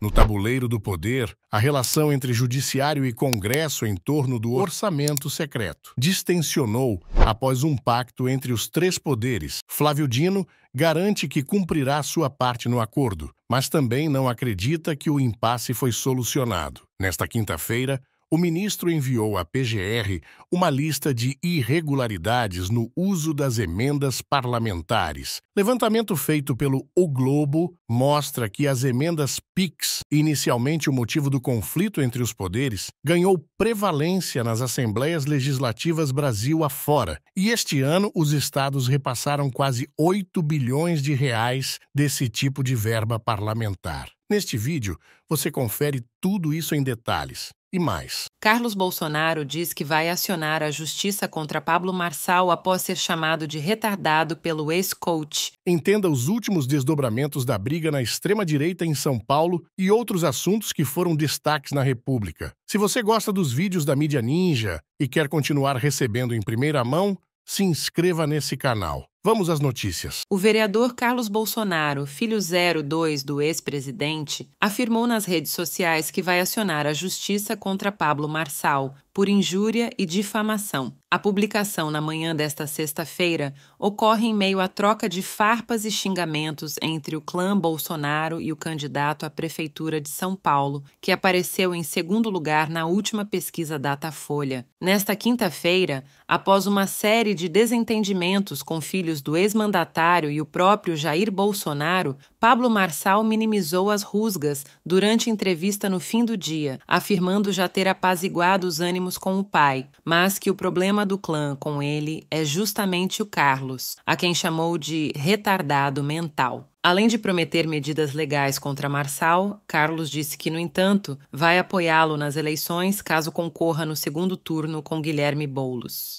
No tabuleiro do poder, a relação entre Judiciário e Congresso em torno do orçamento secreto distensionou após um pacto entre os três poderes. Flávio Dino garante que cumprirá sua parte no acordo, mas também não acredita que o impasse foi solucionado. Nesta quinta-feira, o ministro enviou à PGR uma lista de irregularidades no uso das emendas parlamentares. Levantamento feito pelo O Globo mostra que as emendas PIX, inicialmente o motivo do conflito entre os poderes, ganhou prevalência nas assembleias legislativas Brasil afora. E este ano os estados repassaram quase 8 bilhões de reais desse tipo de verba parlamentar. Neste vídeo, você confere tudo isso em detalhes e mais. Carlos Bolsonaro diz que vai acionar a justiça contra Pablo Marçal após ser chamado de retardado pelo ex-coach. Entenda os últimos desdobramentos da briga na extrema-direita em São Paulo e outros assuntos que foram destaques na República. Se você gosta dos vídeos da mídia ninja e quer continuar recebendo em primeira mão, se inscreva nesse canal. Vamos às notícias. O vereador Carlos Bolsonaro, filho 02 do ex-presidente, afirmou nas redes sociais que vai acionar a justiça contra Pablo Marçal, por injúria e difamação. A publicação na manhã desta sexta-feira ocorre em meio à troca de farpas e xingamentos entre o clã Bolsonaro e o candidato à prefeitura de São Paulo, que apareceu em segundo lugar na última pesquisa Datafolha. Nesta quinta-feira, após uma série de desentendimentos com filhos do ex-mandatário e o próprio Jair Bolsonaro, Pablo Marçal minimizou as rusgas durante entrevista no fim do dia, afirmando já ter apaziguado os ânimos com o pai, mas que o problema do clã com ele é justamente o Carlos, a quem chamou de retardado mental. Além de prometer medidas legais contra Marçal, Carlos disse que, no entanto, vai apoiá-lo nas eleições caso concorra no segundo turno com Guilherme Boulos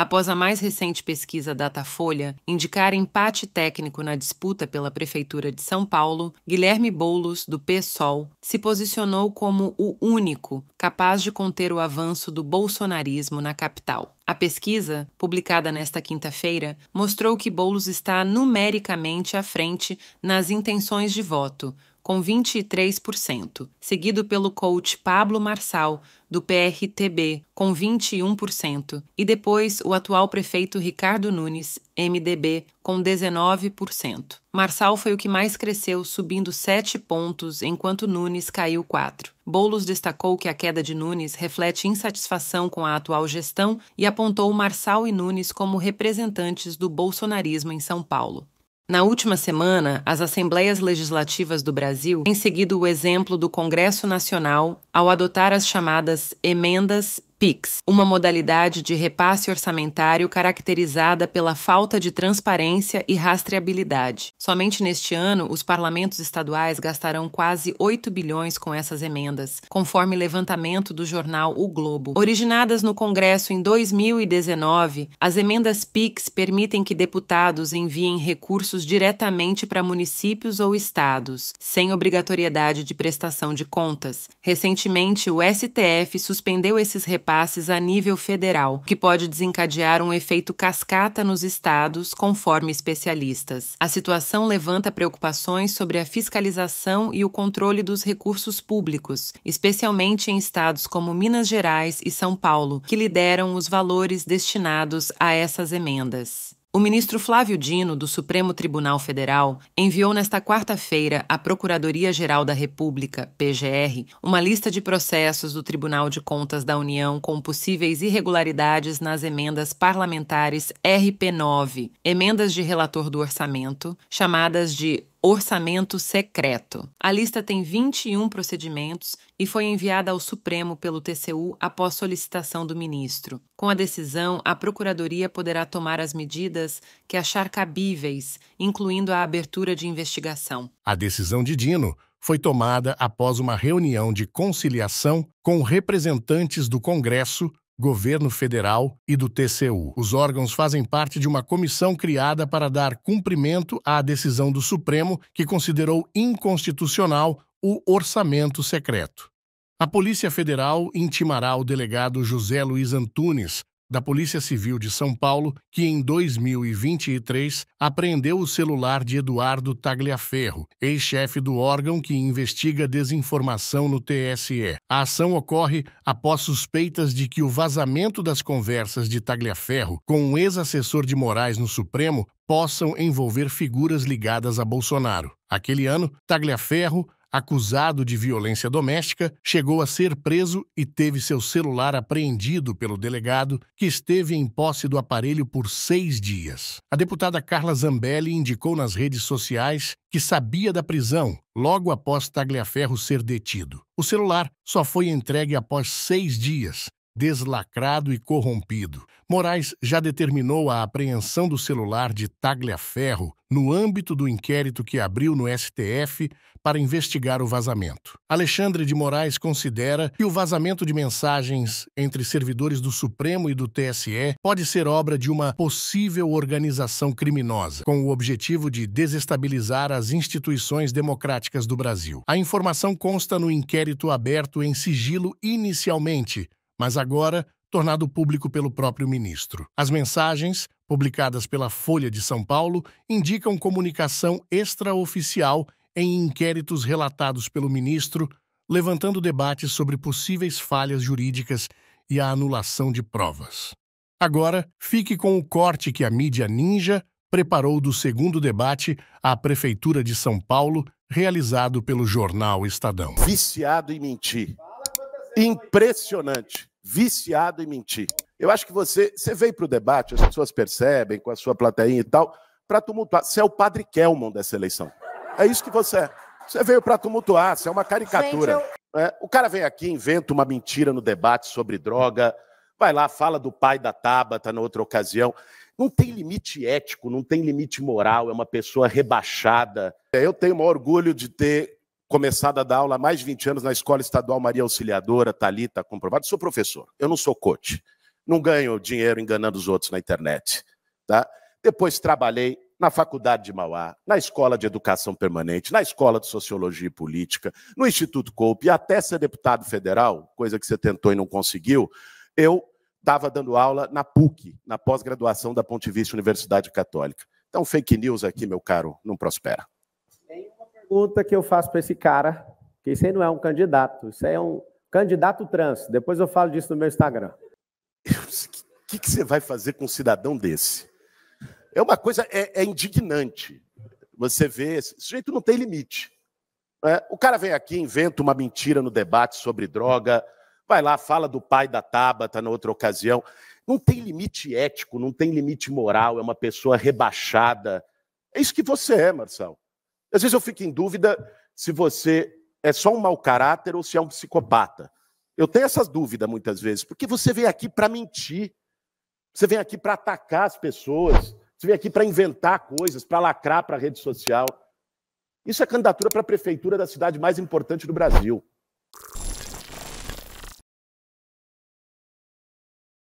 após a mais recente pesquisa Datafolha indicar empate técnico na disputa pela Prefeitura de São Paulo, Guilherme Boulos, do PSOL, se posicionou como o único capaz de conter o avanço do bolsonarismo na capital. A pesquisa, publicada nesta quinta-feira, mostrou que Boulos está numericamente à frente nas intenções de voto, com 23%, seguido pelo coach Pablo Marçal, do PRTB, com 21%, e depois o atual prefeito Ricardo Nunes, MDB, com 19%. Marçal foi o que mais cresceu, subindo 7 pontos, enquanto Nunes caiu 4. Boulos destacou que a queda de Nunes reflete insatisfação com a atual gestão e apontou Marçal e Nunes como representantes do bolsonarismo em São Paulo. Na última semana, as assembleias legislativas do Brasil têm seguido o exemplo do Congresso Nacional ao adotar as chamadas emendas PIX, uma modalidade de repasse orçamentário caracterizada pela falta de transparência e rastreabilidade. Somente neste ano, os parlamentos estaduais gastarão quase 8 bilhões com essas emendas, conforme levantamento do jornal O Globo. Originadas no Congresso em 2019, as emendas PIX permitem que deputados enviem recursos diretamente para municípios ou estados, sem obrigatoriedade de prestação de contas. Recentemente, o STF suspendeu esses repasses repasses a nível federal, que pode desencadear um efeito cascata nos estados, conforme especialistas. A situação levanta preocupações sobre a fiscalização e o controle dos recursos públicos, especialmente em estados como Minas Gerais e São Paulo, que lideram os valores destinados a essas emendas. O ministro Flávio Dino, do Supremo Tribunal Federal, enviou nesta quarta-feira à Procuradoria-Geral da República, PGR, uma lista de processos do Tribunal de Contas da União com possíveis irregularidades nas emendas parlamentares RP9, emendas de relator do orçamento, chamadas de Orçamento secreto. A lista tem 21 procedimentos e foi enviada ao Supremo pelo TCU após solicitação do ministro. Com a decisão, a Procuradoria poderá tomar as medidas que achar cabíveis, incluindo a abertura de investigação. A decisão de Dino foi tomada após uma reunião de conciliação com representantes do Congresso Governo Federal e do TCU. Os órgãos fazem parte de uma comissão criada para dar cumprimento à decisão do Supremo que considerou inconstitucional o orçamento secreto. A Polícia Federal intimará o delegado José Luiz Antunes da Polícia Civil de São Paulo que, em 2023, apreendeu o celular de Eduardo Tagliaferro, ex-chefe do órgão que investiga desinformação no TSE. A ação ocorre após suspeitas de que o vazamento das conversas de Tagliaferro com o ex-assessor de Moraes no Supremo possam envolver figuras ligadas a Bolsonaro. Aquele ano, Tagliaferro acusado de violência doméstica, chegou a ser preso e teve seu celular apreendido pelo delegado, que esteve em posse do aparelho por seis dias. A deputada Carla Zambelli indicou nas redes sociais que sabia da prisão logo após Tagliaferro ser detido. O celular só foi entregue após seis dias, deslacrado e corrompido. Moraes já determinou a apreensão do celular de Tagliaferro no âmbito do inquérito que abriu no STF para investigar o vazamento. Alexandre de Moraes considera que o vazamento de mensagens entre servidores do Supremo e do TSE pode ser obra de uma possível organização criminosa, com o objetivo de desestabilizar as instituições democráticas do Brasil. A informação consta no inquérito aberto em sigilo inicialmente, mas agora tornado público pelo próprio ministro. As mensagens, publicadas pela Folha de São Paulo, indicam comunicação extraoficial em inquéritos relatados pelo ministro, levantando debates sobre possíveis falhas jurídicas e a anulação de provas. Agora, fique com o corte que a mídia ninja preparou do segundo debate à Prefeitura de São Paulo, realizado pelo jornal Estadão. Viciado em mentir. Impressionante. Viciado em mentir. Eu acho que você, você veio para o debate, as pessoas percebem com a sua plateia e tal, para tumultuar. Você é o padre Kelmon dessa eleição. É isso que você é. Você veio para tumultuar, você é uma caricatura. Gente, eu... é, o cara vem aqui, inventa uma mentira no debate sobre droga, vai lá, fala do pai da Tabata na outra ocasião. Não tem limite ético, não tem limite moral, é uma pessoa rebaixada. É, eu tenho o orgulho de ter começado a dar aula há mais de 20 anos na Escola Estadual Maria Auxiliadora, ali, está comprovado. Sou professor, eu não sou coach. Não ganho dinheiro enganando os outros na internet. Tá? Depois trabalhei na Faculdade de Mauá, na Escola de Educação Permanente, na Escola de Sociologia e Política, no Instituto Cope, e até ser deputado federal, coisa que você tentou e não conseguiu, eu estava dando aula na PUC, na pós-graduação da Ponte Vista Universidade Católica. Então, fake news aqui, meu caro, não prospera. Tem uma pergunta que eu faço para esse cara, que isso aí não é um candidato, isso aí é um candidato trans. Depois eu falo disso no meu Instagram. O que, que você vai fazer com um cidadão desse? É uma coisa, é, é indignante. Você vê, esse sujeito não tem limite. Né? O cara vem aqui, inventa uma mentira no debate sobre droga, vai lá, fala do pai da Tabata na outra ocasião. Não tem limite ético, não tem limite moral, é uma pessoa rebaixada. É isso que você é, Marcelo. Às vezes eu fico em dúvida se você é só um mau caráter ou se é um psicopata. Eu tenho essas dúvidas muitas vezes, porque você vem aqui para mentir, você vem aqui para atacar as pessoas, você vem aqui para inventar coisas, para lacrar para a rede social. Isso é candidatura para a prefeitura da cidade mais importante do Brasil.